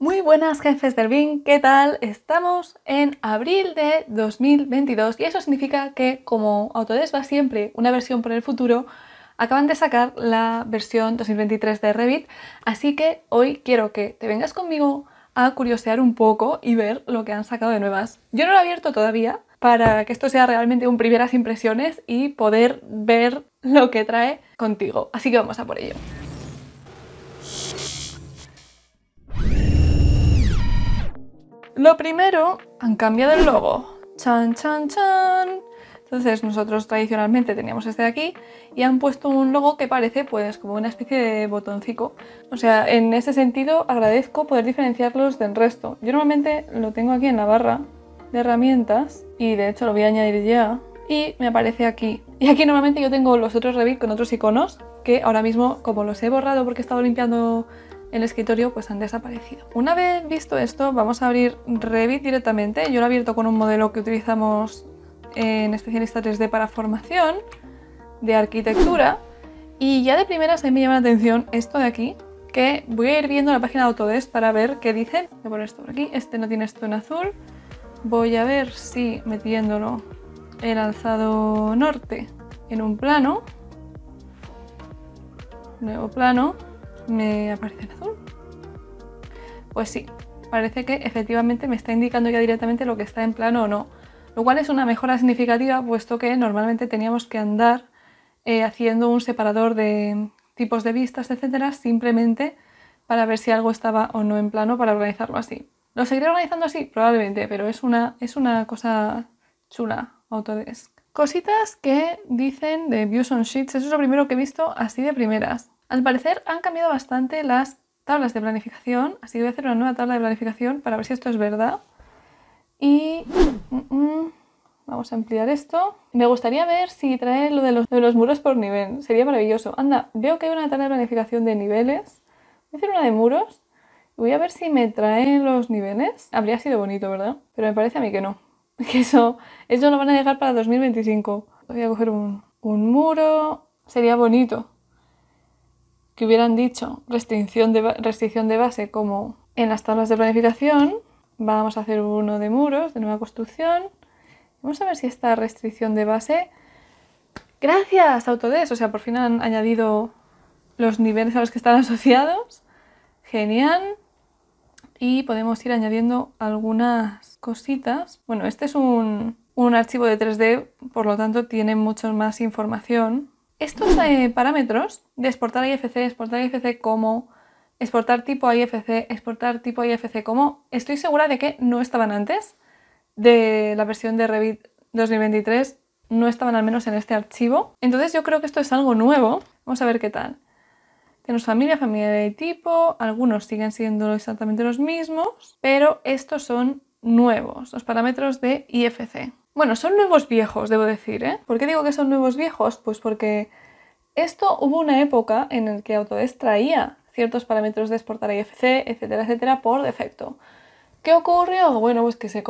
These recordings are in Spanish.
Muy buenas jefes del BIN, ¿qué tal? Estamos en abril de 2022 y eso significa que como Autodesk va siempre una versión por el futuro, acaban de sacar la versión 2023 de Revit, así que hoy quiero que te vengas conmigo a curiosear un poco y ver lo que han sacado de nuevas. Yo no lo he abierto todavía para que esto sea realmente un primeras impresiones y poder ver lo que trae contigo, así que vamos a por ello. Lo primero, han cambiado el logo. Chan, chan, chan. Entonces nosotros tradicionalmente teníamos este de aquí y han puesto un logo que parece pues como una especie de botoncito. O sea, en ese sentido agradezco poder diferenciarlos del resto. Yo normalmente lo tengo aquí en la barra de herramientas y de hecho lo voy a añadir ya y me aparece aquí. Y aquí normalmente yo tengo los otros Revit con otros iconos que ahora mismo como los he borrado porque he estado limpiando el escritorio pues han desaparecido. Una vez visto esto, vamos a abrir Revit directamente. Yo lo he abierto con un modelo que utilizamos en especialista 3D para formación de arquitectura y ya de primeras a mí me llama la atención esto de aquí que voy a ir viendo la página de Autodesk para ver qué dice. Voy a poner esto por aquí, este no tiene esto en azul. Voy a ver si metiéndolo el alzado norte en un plano, nuevo plano, me aparece en azul. Pues sí, parece que efectivamente me está indicando ya directamente lo que está en plano o no, lo cual es una mejora significativa puesto que normalmente teníamos que andar eh, haciendo un separador de tipos de vistas, etcétera, simplemente para ver si algo estaba o no en plano para organizarlo así. ¿Lo seguiré organizando así? Probablemente, pero es una, es una cosa chula, Autodesk. Cositas que dicen de Views on Sheets, eso es lo primero que he visto así de primeras. Al parecer han cambiado bastante las tablas de planificación, así que voy a hacer una nueva tabla de planificación para ver si esto es verdad. Y mm, mm, vamos a ampliar esto. Me gustaría ver si trae lo de los, muros por nivel, sería maravilloso. Anda, veo que hay una tabla de planificación de niveles. Voy a hacer una de muros. Voy a ver si me traen los niveles. Habría sido bonito, ¿verdad? Pero me parece a mí que no. Que eso, eso lo van a dejar para 2025. Voy a coger un muro. Sería bonito, que hubieran dicho restricción de, restricción de base como en las tablas de planificación, vamos a hacer uno de muros, de nueva construcción. Vamos a ver si esta restricción de base... Gracias, Autodesk. O sea, por fin han añadido los niveles a los que están asociados. Genial. Y podemos ir añadiendo algunas cositas. Bueno, este es un, un archivo de 3D, por lo tanto tiene mucho más información estos eh, parámetros de exportar IFC, exportar IFC como, exportar tipo IFC, exportar tipo IFC como, estoy segura de que no estaban antes de la versión de Revit 2023, no estaban al menos en este archivo. Entonces yo creo que esto es algo nuevo. Vamos a ver qué tal. Tenemos familia, familia de tipo, algunos siguen siendo exactamente los mismos, pero estos son nuevos, los parámetros de IFC. Bueno, son nuevos viejos, debo decir, ¿eh? ¿Por qué digo que son nuevos viejos? Pues porque esto hubo una época en la que Autodesk traía ciertos parámetros de exportar IFC, etcétera, etcétera, por defecto. ¿Qué ocurrió? Bueno, pues que se,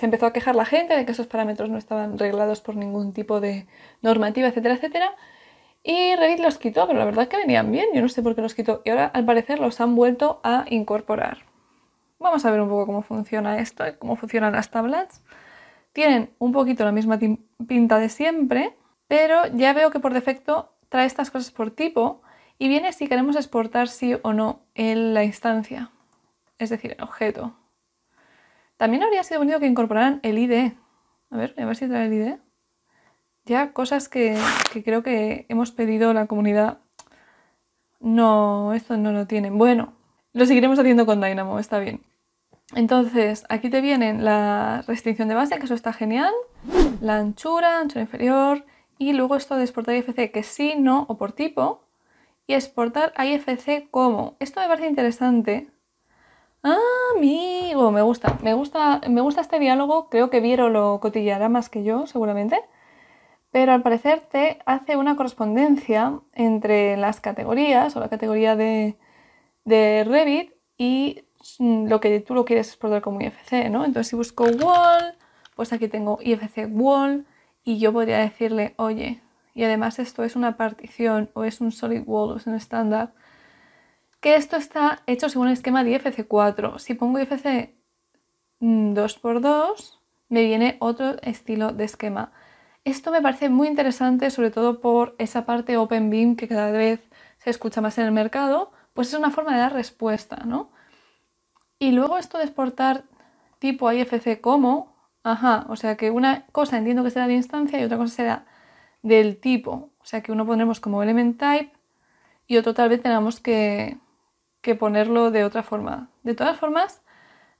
empezó a quejar la gente de que esos parámetros no estaban reglados por ningún tipo de normativa, etcétera, etcétera. Y Revit los quitó, pero la verdad es que venían bien, yo no sé por qué los quitó. Y ahora al parecer los han vuelto a incorporar. Vamos a ver un poco cómo funciona esto y cómo funcionan las tablets tienen un poquito la misma pinta de siempre, pero ya veo que por defecto trae estas cosas por tipo y viene si queremos exportar sí o no en la instancia, es decir, el objeto. También habría sido bonito que incorporaran el ID. E. A ver, a ver si trae el ID. E. Ya cosas que, creo que hemos pedido la comunidad. No, esto no lo tienen. Bueno, lo seguiremos haciendo con Dynamo, está bien. Entonces, aquí te vienen la restricción de base, que eso está genial, la anchura, anchura inferior, y luego esto de exportar IFC, que sí, no o por tipo, y exportar IFC como. Esto me parece interesante. ¡Ah, amigo, me gusta, me gusta, me gusta este diálogo, creo que Viero lo cotillará más que yo, seguramente, pero al parecer te hace una correspondencia entre las categorías o la categoría de, de Revit y Mm, lo que tú lo quieres exportar como IFC, ¿no? Entonces si busco wall, pues aquí tengo IFC wall y yo podría decirle, oye, y además esto es una partición o es un solid wall o es un estándar, que esto está hecho según el esquema de IFC4. Si pongo IFC 2x2, mm, me viene otro estilo de esquema. Esto me parece muy interesante, sobre todo por esa parte Open Beam que cada vez se escucha más en el mercado, pues es una forma de dar respuesta, ¿no? Y luego esto de exportar tipo IFC como, ajá, o sea que una cosa entiendo que será de instancia y otra cosa será del tipo. O sea que uno pondremos como element type y otro tal vez tengamos que, ponerlo de otra forma. De todas formas,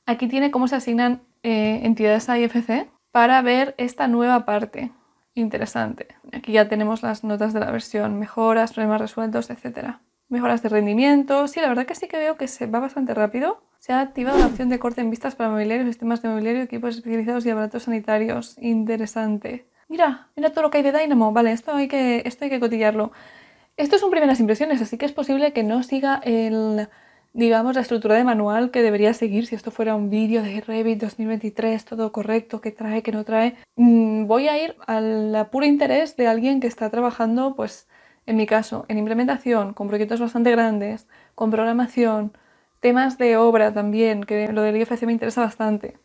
aquí tiene cómo se asignan eh, entidades a IFC para ver esta nueva parte interesante. Aquí ya tenemos las notas de la versión, mejoras, problemas resueltos, etcétera mejoras de rendimiento. Sí, la verdad que sí que veo que se va bastante rápido. Se ha activado la opción de corte en vistas para mobiliario, sistemas de mobiliario, equipos especializados y aparatos sanitarios. Interesante. Mira, mira todo lo que hay de Dynamo. Vale, esto hay que, esto hay que cotillarlo. Esto son primeras impresiones, así que es posible que no siga el, digamos, la estructura de manual que debería seguir si esto fuera un vídeo de Revit 2023, todo correcto, que trae, que no trae. Mm, voy a ir al puro interés de alguien que está trabajando, pues, en mi caso, en implementación, con proyectos bastante grandes, con programación, temas de obra también, que lo del IFC me interesa bastante.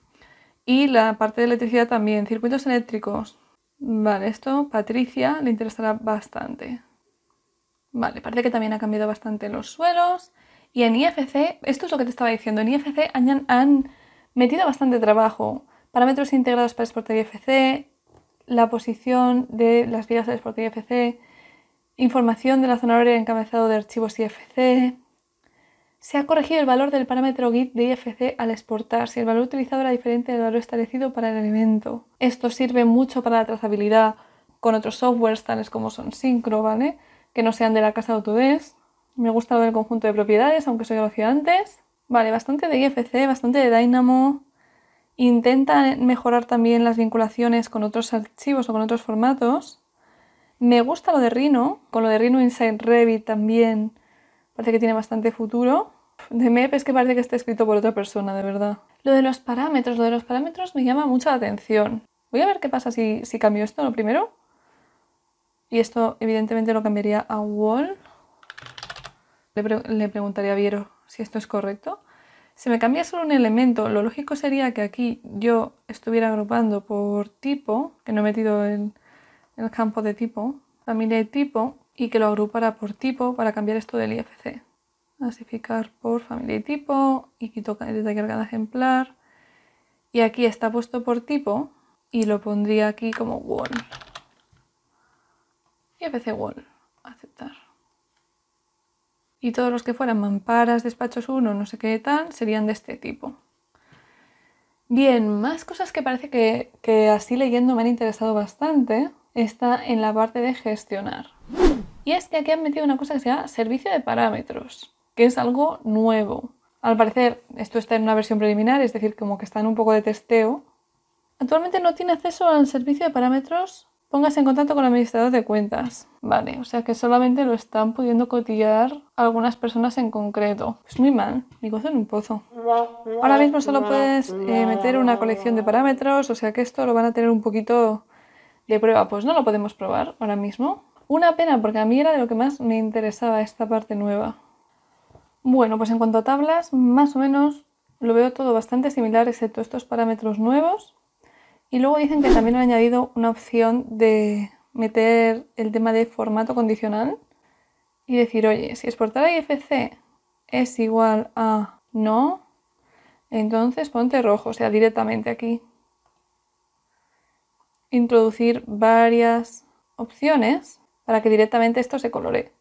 Y la parte de electricidad también, circuitos eléctricos. Vale, esto Patricia le interesará bastante. Vale, parece que también ha cambiado bastante los suelos. Y en IFC, esto es lo que te estaba diciendo, en IFC han, metido bastante trabajo. Parámetros integrados para exportar IFC, la posición de las vías de exportar IFC, Información de la zona horaria encabezado de archivos IFC. Se ha corregido el valor del parámetro git de IFC al exportar si el valor utilizado era diferente del valor establecido para el elemento. Esto sirve mucho para la trazabilidad con otros softwares tales como son Syncro, ¿vale? Que no sean de la casa de Autodesk. Me gusta lo del conjunto de propiedades, aunque soy conocido antes. Vale, bastante de IFC, bastante de Dynamo. Intentan mejorar también las vinculaciones con otros archivos o con otros formatos. Me gusta lo de Rhino, con lo de Rhino Inside Revit también parece que tiene bastante futuro. De MEP es que parece que está escrito por otra persona, de verdad. Lo de los parámetros, lo de los parámetros me llama mucha atención. Voy a ver qué pasa si, cambio esto lo primero. Y esto evidentemente lo cambiaría a wall. Le, preguntaría a Viero si esto es correcto. Si me cambia solo un elemento, lo lógico sería que aquí yo estuviera agrupando por tipo, que no he metido en el campo de tipo, familia de tipo y que lo agrupara por tipo para cambiar esto del IFC. Clasificar por familia y tipo y quito desde aquí cada ejemplar. Y aquí está puesto por tipo y lo pondría aquí como wall. IFC wall. Aceptar. Y todos los que fueran mamparas, despachos 1, no sé qué tal, serían de este tipo. Bien, más cosas que parece que así leyendo me han interesado bastante está en la parte de gestionar. Y es que aquí han metido una cosa que se llama servicio de parámetros, que es algo nuevo. Al parecer, esto está en una versión preliminar, es decir, como que está en un poco de testeo. Actualmente no tiene acceso al servicio de parámetros. Póngase en contacto con el administrador de cuentas. Vale, o sea que solamente lo están pudiendo cotillar algunas personas en concreto. Es muy mal, mi gozo en un pozo. Ahora mismo solo puedes eh, meter una colección de parámetros, o sea que esto lo van a tener un poquito de prueba, pues no lo podemos probar ahora mismo. Una pena, porque a mí era de lo que más me interesaba esta parte nueva. Bueno, pues en cuanto a tablas, más o menos lo veo todo bastante similar, excepto estos parámetros nuevos. Y luego dicen que también han añadido una opción de meter el tema de formato condicional y decir, oye, si exportar a IFC es igual a no, entonces ponte rojo, o sea, directamente aquí introducir varias opciones para que directamente esto se colore.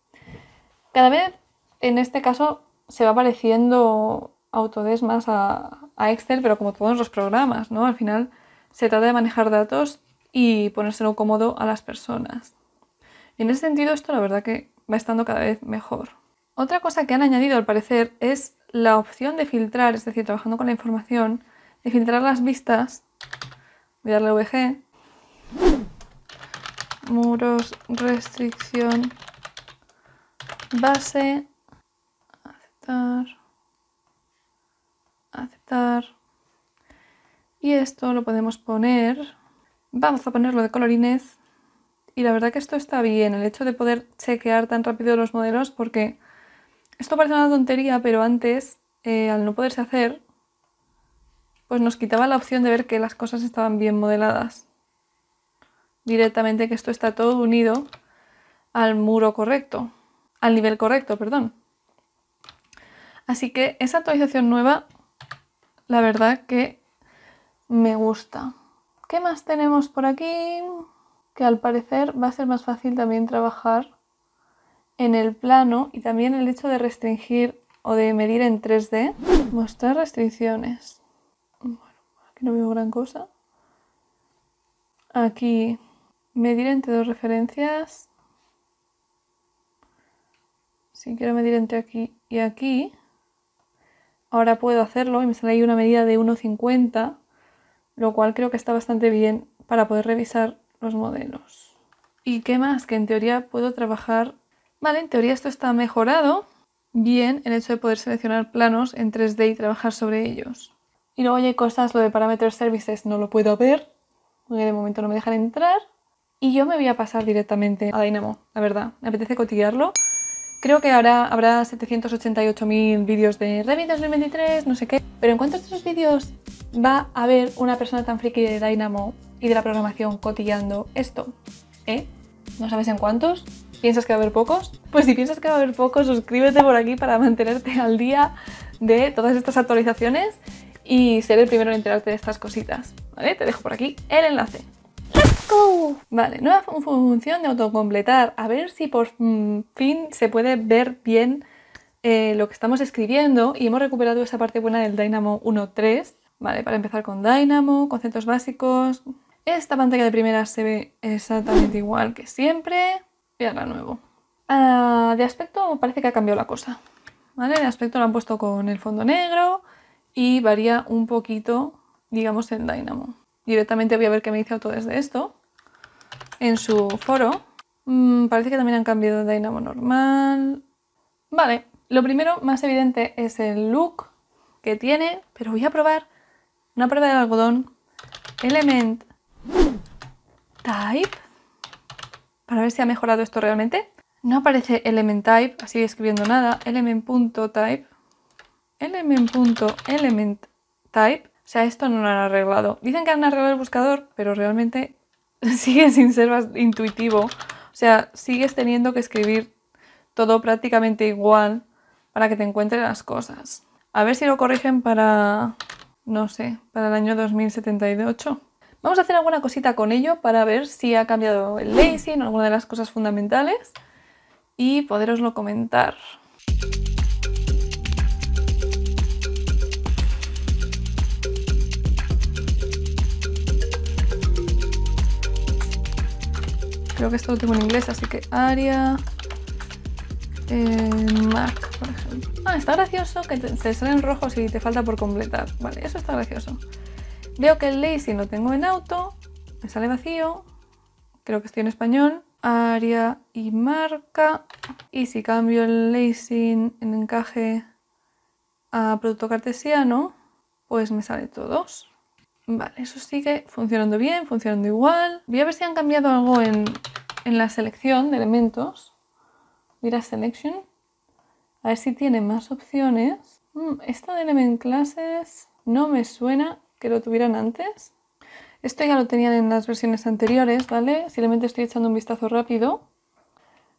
Cada vez, en este caso, se va pareciendo Autodesk más a, a Excel, pero como todos los programas, ¿no? Al final se trata de manejar datos y ponérselo cómodo a las personas. En ese sentido, esto la verdad que va estando cada vez mejor. Otra cosa que han añadido al parecer es la opción de filtrar, es decir, trabajando con la información, de filtrar las vistas, voy a darle VG, muros, restricción, base, aceptar, aceptar. Y esto lo podemos poner, vamos a ponerlo de colorines. Y la verdad que esto está bien, el hecho de poder chequear tan rápido los modelos, porque esto parece una tontería, pero antes, eh, al no poderse hacer, pues nos quitaba la opción de ver que las cosas estaban bien modeladas directamente que esto está todo unido al muro correcto, al nivel correcto, perdón. Así que esa actualización nueva, la verdad que me gusta. ¿Qué más tenemos por aquí? Que al parecer va a ser más fácil también trabajar en el plano y también el hecho de restringir o de medir en 3D. Mostrar restricciones. Bueno, aquí no veo gran cosa. Aquí medir entre dos referencias. Si quiero medir entre aquí y aquí, ahora puedo hacerlo y me sale ahí una medida de 1,50, lo cual creo que está bastante bien para poder revisar los modelos. ¿Y qué más? Que en teoría puedo trabajar... Vale, en teoría esto está mejorado. Bien, el hecho de poder seleccionar planos en 3D y trabajar sobre ellos. Y luego ya hay cosas, lo de Parameter Services no lo puedo ver, porque de momento no me dejan entrar. Y yo me voy a pasar directamente a Dynamo, la verdad. Me apetece cotillearlo. Creo que ahora habrá 788.000 vídeos de Revit 2023, no sé qué. Pero ¿en cuántos de esos vídeos va a haber una persona tan friki de Dynamo y de la programación cotillando esto? ¿Eh? ¿No sabes en cuántos? ¿Piensas que va a haber pocos? Pues si piensas que va a haber pocos, suscríbete por aquí para mantenerte al día de todas estas actualizaciones y ser el primero en enterarte de estas cositas. ¿Vale? Te dejo por aquí el enlace. Vale, nueva función de autocompletar. A ver si por mm, fin se puede ver bien eh, lo que estamos escribiendo y hemos recuperado esa parte buena del Dynamo 1.3. Vale, para empezar con Dynamo, conceptos básicos. Esta pantalla de primera se ve exactamente igual que siempre. y ahora nuevo. Ah, de aspecto parece que ha cambiado la cosa. ¿Vale? De aspecto lo han puesto con el fondo negro y varía un poquito, digamos, en Dynamo directamente voy a ver qué me dice todo de esto, en su foro. Mm, parece que también han cambiado de Dynamo normal. Vale, lo primero más evidente es el look que tiene, pero voy a probar una prueba de algodón Element Type para ver si ha mejorado esto realmente. No aparece element type, así escribiendo nada, element.type, element.element type, o sea, esto no lo han arreglado. Dicen que han arreglado el buscador, pero realmente sigue sin ser intuitivo. O sea, sigues teniendo que escribir todo prácticamente igual para que te encuentren las cosas. A ver si lo corrigen para, no sé, para el año 2078. Vamos a hacer alguna cosita con ello para ver si ha cambiado el lazy o alguna de las cosas fundamentales y poderoslo comentar. creo que esto lo tengo en inglés, así que área. Eh, por ejemplo. Ah, está gracioso que te, salen rojos y te falta por completar. Vale, eso está gracioso. Veo que el lacing lo tengo en auto, me sale vacío, creo que estoy en español, área y marca. Y si cambio el lacing en encaje a producto cartesiano, pues me sale todos. Vale, eso sigue funcionando bien, funcionando igual. Voy a ver si han cambiado algo en, la selección de elementos. Mira Selection. A ver si tiene más opciones. Esto mm, esta de Element Classes no me suena que lo tuvieran antes. Esto ya lo tenían en las versiones anteriores, ¿vale? Simplemente estoy echando un vistazo rápido.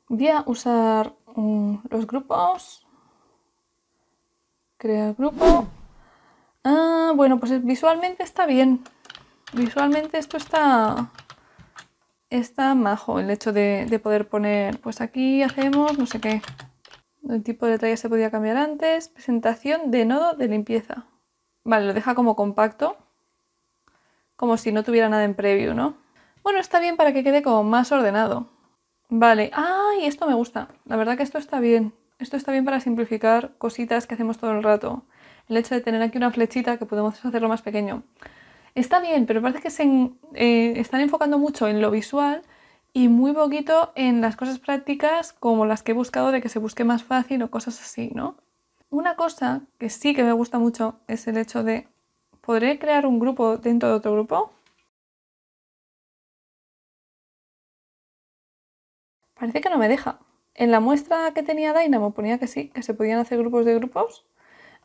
Voy a usar mm, los grupos. Crear grupo bueno, pues eh, visualmente está bien. Visualmente esto está, está majo, el hecho de, poder poner, pues aquí hacemos no sé qué. El tipo de detalle se podía cambiar antes. Presentación de nodo de limpieza. Vale, lo deja como compacto. Como si no tuviera nada en preview, ¿no? Bueno, está bien para que quede como más ordenado. Vale. ¡Ay! esto me gusta. La verdad que esto está bien. Esto está bien para simplificar cositas que hacemos todo el rato el hecho de tener aquí una flechita que podemos hacerlo más pequeño. Está bien, pero parece que se eh, están enfocando mucho en lo visual y muy poquito en las cosas prácticas como las que he buscado de que se busque más fácil o cosas así, ¿no? Una cosa que sí que me gusta mucho es el hecho de ¿podré crear un grupo dentro de otro grupo? Parece que no me deja. En la muestra que tenía me ponía que sí, que se podían hacer grupos de grupos,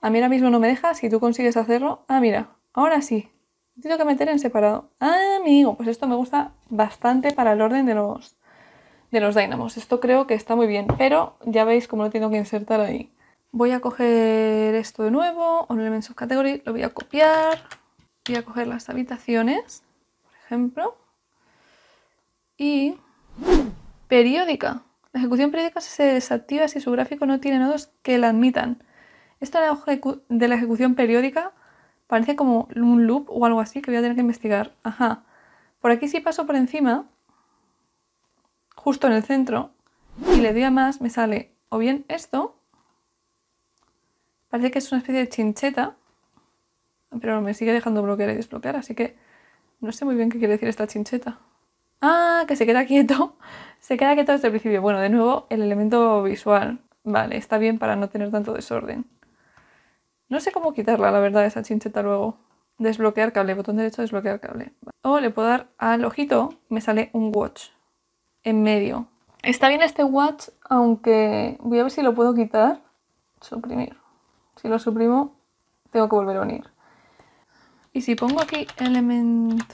a mí ahora mismo no me deja, si tú consigues hacerlo, ah, mira, ahora sí. Tengo que meter en separado. Ah, amigo, pues esto me gusta bastante para el orden de los, de los dynamos. Esto creo que está muy bien, pero ya veis cómo lo tengo que insertar ahí. Voy a coger esto de nuevo, un Elements lo voy a copiar. Voy a coger las habitaciones, por ejemplo. Y periódica. La ejecución periódica se desactiva si su gráfico no tiene nodos que la admitan. Esto de la ejecución periódica parece como un loop o algo así que voy a tener que investigar. Ajá. Por aquí si paso por encima, justo en el centro, y le doy a más, me sale o bien esto, parece que es una especie de chincheta, pero me sigue dejando bloquear y desbloquear, así que no sé muy bien qué quiere decir esta chincheta. Ah, que se queda quieto. Se queda quieto desde el principio. Bueno, de nuevo, el elemento visual. Vale, está bien para no tener tanto desorden. No sé cómo quitarla, la verdad, esa chincheta luego. Desbloquear cable, botón derecho, desbloquear cable. O le puedo dar al ojito, me sale un watch en medio. Está bien este watch, aunque voy a ver si lo puedo quitar. Suprimir. Si lo suprimo, tengo que volver a unir. Y si pongo aquí element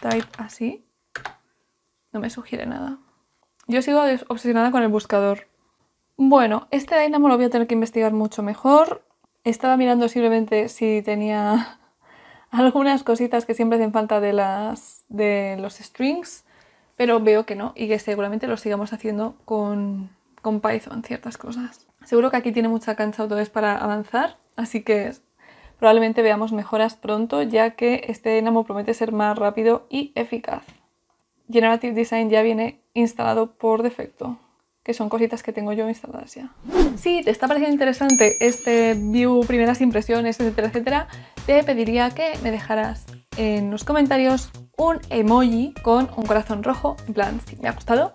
type así, no me sugiere nada. Yo sigo obsesionada con el buscador. Bueno, este Dynamo lo voy a tener que investigar mucho mejor. Estaba mirando simplemente si tenía algunas cositas que siempre hacen falta de, las, de los strings, pero veo que no y que seguramente lo sigamos haciendo con, Python, ciertas cosas. Seguro que aquí tiene mucha cancha Autodesk para avanzar, así que probablemente veamos mejoras pronto, ya que este enamo promete ser más rápido y eficaz. Generative Design ya viene instalado por defecto que son cositas que tengo yo instaladas ya. Si te está pareciendo interesante este view, primeras impresiones, etcétera, etcétera, te pediría que me dejaras en los comentarios un emoji con un corazón rojo, en plan, si me ha gustado,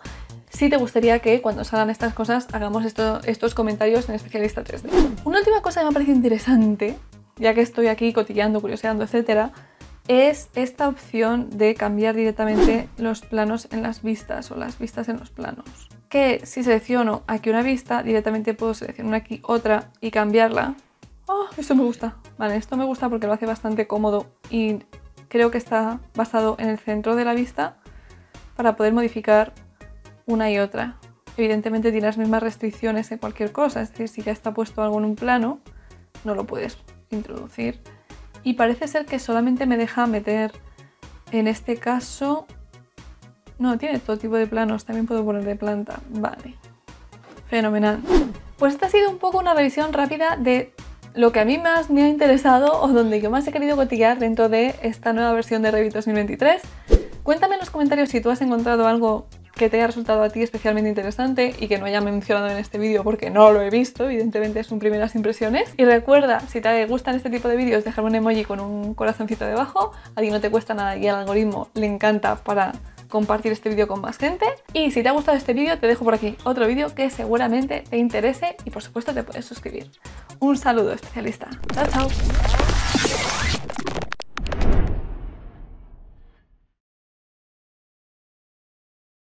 si te gustaría que cuando salgan estas cosas hagamos estos comentarios en especialista 3D. Una última cosa que me parece interesante, ya que estoy aquí cotilleando, curioseando, etcétera, es esta opción de cambiar directamente los planos en las vistas o las vistas en los planos que si selecciono aquí una vista, directamente puedo seleccionar aquí otra y cambiarla. Oh, esto me gusta. Vale, esto me gusta porque lo hace bastante cómodo y creo que está basado en el centro de la vista para poder modificar una y otra. Evidentemente tiene las mismas restricciones en cualquier cosa, es decir, si ya está puesto algo en un plano, no lo puedes introducir. Y parece ser que solamente me deja meter, en este caso, no, tiene todo tipo de planos, también puedo poner de planta. Vale. Fenomenal. Pues esta ha sido un poco una revisión rápida de lo que a mí más me ha interesado o donde yo más he querido cotillear dentro de esta nueva versión de Revit 2023. Cuéntame en los comentarios si tú has encontrado algo que te haya resultado a ti especialmente interesante y que no haya mencionado en este vídeo porque no lo he visto, evidentemente son primeras impresiones. Y recuerda, si te gustan este tipo de vídeos, dejarme un emoji con un corazoncito debajo, a ti no te cuesta nada y al algoritmo le encanta para compartir este vídeo con más gente. Y si te ha gustado este vídeo, te dejo por aquí otro vídeo que seguramente te interese y por supuesto te puedes suscribir. Un saludo especialista. Chao, chao.